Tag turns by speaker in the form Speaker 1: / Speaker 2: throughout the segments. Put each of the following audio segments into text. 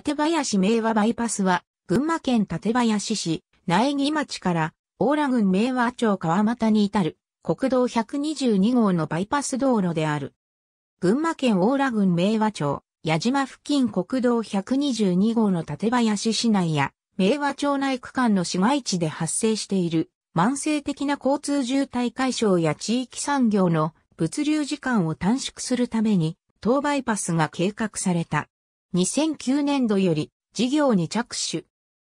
Speaker 1: 館林明和バイパスは、群馬県館林市、苗木町から、大良郡明和町川又に至る、国道122号のバイパス道路である。群馬県大良郡明和町、矢島付近国道122号の館林市内や、明和町内区間の市街地で発生している、慢性的な交通渋滞解消や地域産業の物流時間を短縮するために、東バイパスが計画された。2009年度より事業に着手。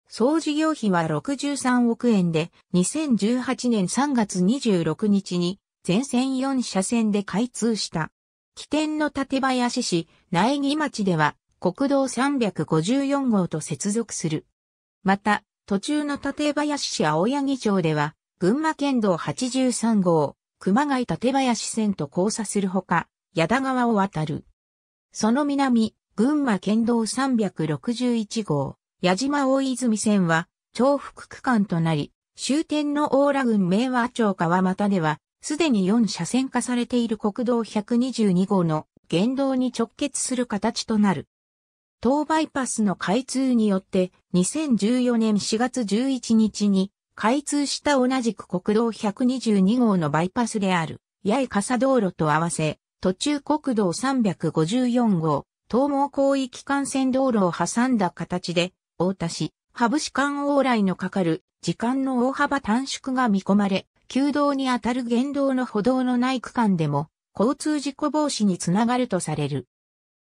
Speaker 1: 総事業費は63億円で、2018年3月26日に全線4車線で開通した。起点の立林市、苗木町では国道354号と接続する。また、途中の立林市青柳町では、群馬県道83号、熊谷立林線と交差するほか、矢田川を渡る。その南、群馬県道361号、矢島大泉線は、重複区間となり、終点の大良郡明和町川又では、すでに4車線化されている国道122号の原道に直結する形となる。東バイパスの開通によって、2014年4月11日に、開通した同じく国道122号のバイパスである、八重笠道路と合わせ、途中国道354号、東毛広域幹線道路を挟んだ形で、大田市、羽生市間往来のかかる時間の大幅短縮が見込まれ、旧道にあたる原道の歩道のない区間でも、交通事故防止につながるとされる。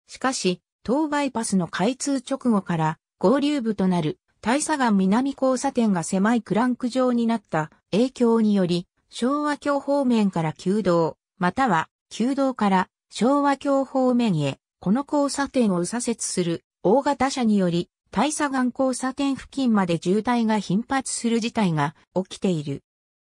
Speaker 1: しかし、東バイパスの開通直後から合流部となる大佐岩南交差点が狭いクランク状になった影響により、昭和橋方面から旧道、または旧道から昭和橋方面へこの交差点を右左折する大型車により、大佐岩交差点付近まで渋滞が頻発する事態が起きている。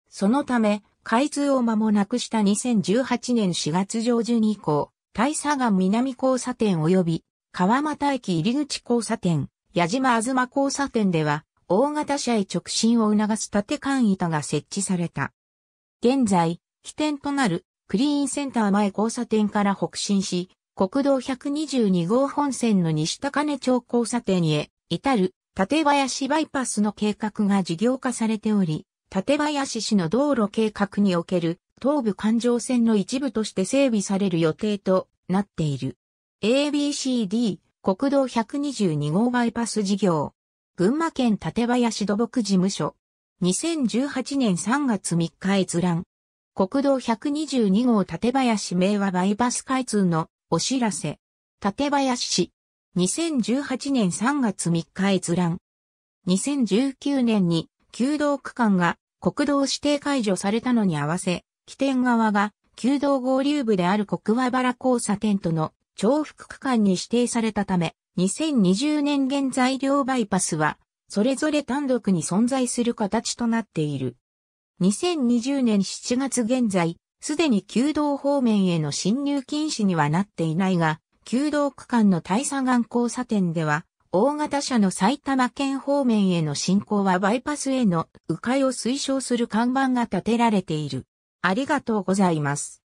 Speaker 1: そのため、開通を間もなくした2018年4月上旬以降、大佐岩南交差点及び川又駅入口交差点、矢島あずま交差点では、大型車へ直進を促す縦間板が設置された。現在、起点となるクリーンセンター前交差点から北進し、国道122号本線の西高根町交差点へ至る縦林バイパスの計画が事業化されており、縦林市の道路計画における東部環状線の一部として整備される予定となっている。ABCD 国道122号バイパス事業群馬県縦林土木事務所2018年3月3日閲覧国道122号縦林名和バイパス開通のお知らせ。立林市。2018年3月3日閲覧。2019年に、旧道区間が国道指定解除されたのに合わせ、起点側が旧道合流部である国和原交差点との重複区間に指定されたため、2020年現在両バイパスは、それぞれ単独に存在する形となっている。2020年7月現在、すでに旧道方面への侵入禁止にはなっていないが、旧道区間の大佐岩交差点では、大型車の埼玉県方面への進行はバイパスへの迂回を推奨する看板が立てられている。ありがとうございます。